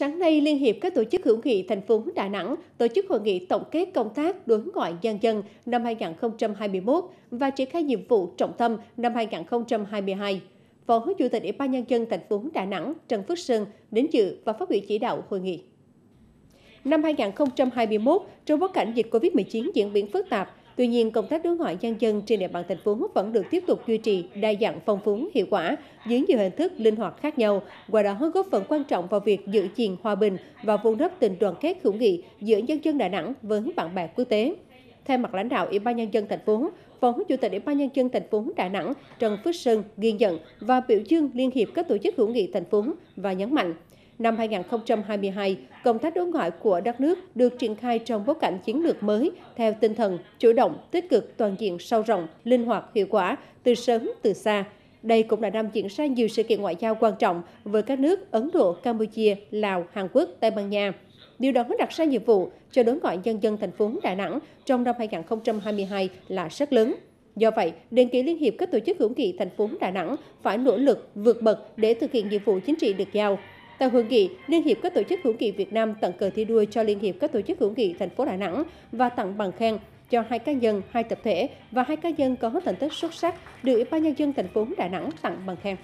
Sáng nay, Liên hiệp các tổ chức hữu nghị thành phố Đà Nẵng tổ chức hội nghị tổng kết công tác đối ngoại nhân dân năm 2021 và triển khai nhiệm vụ trọng tâm năm 2022. Phó Chủ tịch Ủy ban Nhân dân thành phố Đà Nẵng Trần Phước Sơn đến dự và phát biểu chỉ đạo hội nghị. Năm 2021, trong bối cảnh dịch COVID-19 diễn biến phức tạp, Tuy nhiên, công tác đối ngoại nhân dân trên địa bàn thành phố vẫn được tiếp tục duy trì đa dạng phong phú, hiệu quả, dưới nhiều hình thức linh hoạt khác nhau, qua đó góp phần quan trọng vào việc giữ gìn hòa bình và vun đắp tình đoàn kết hữu nghị giữa nhân dân Đà Nẵng với bạn bè quốc tế. Thay mặt lãnh đạo Ủy ban nhân dân thành phố, Phó Chủ tịch Ủy ban nhân dân thành phố Đà Nẵng Trần Phước Sơn ghi nhận và biểu dương Liên hiệp các tổ chức hữu nghị thành phố và nhấn mạnh Năm 2022, công tác đối ngoại của đất nước được triển khai trong bối cảnh chiến lược mới theo tinh thần chủ động, tích cực, toàn diện, sâu rộng, linh hoạt, hiệu quả, từ sớm, từ xa. Đây cũng là năm diễn ra nhiều sự kiện ngoại giao quan trọng với các nước Ấn Độ, Campuchia, Lào, Hàn Quốc, Tây Ban Nha. Điều đó đặt ra nhiệm vụ cho đối ngoại nhân dân thành phố Đà Nẵng trong năm 2022 là rất lớn. Do vậy, đề nghị Liên hiệp các tổ chức hữu nghị thành phố Đà Nẵng phải nỗ lực vượt bậc để thực hiện nhiệm vụ chính trị được giao, Tại hội nghị, Liên hiệp các tổ chức hữu nghị Việt Nam tặng cờ thi đua cho Liên hiệp các tổ chức hữu nghị thành phố Đà Nẵng và tặng bằng khen cho hai cá nhân, hai tập thể và hai cá nhân có thành tích xuất sắc được Ủy ban nhân dân thành phố Đà Nẵng tặng bằng khen.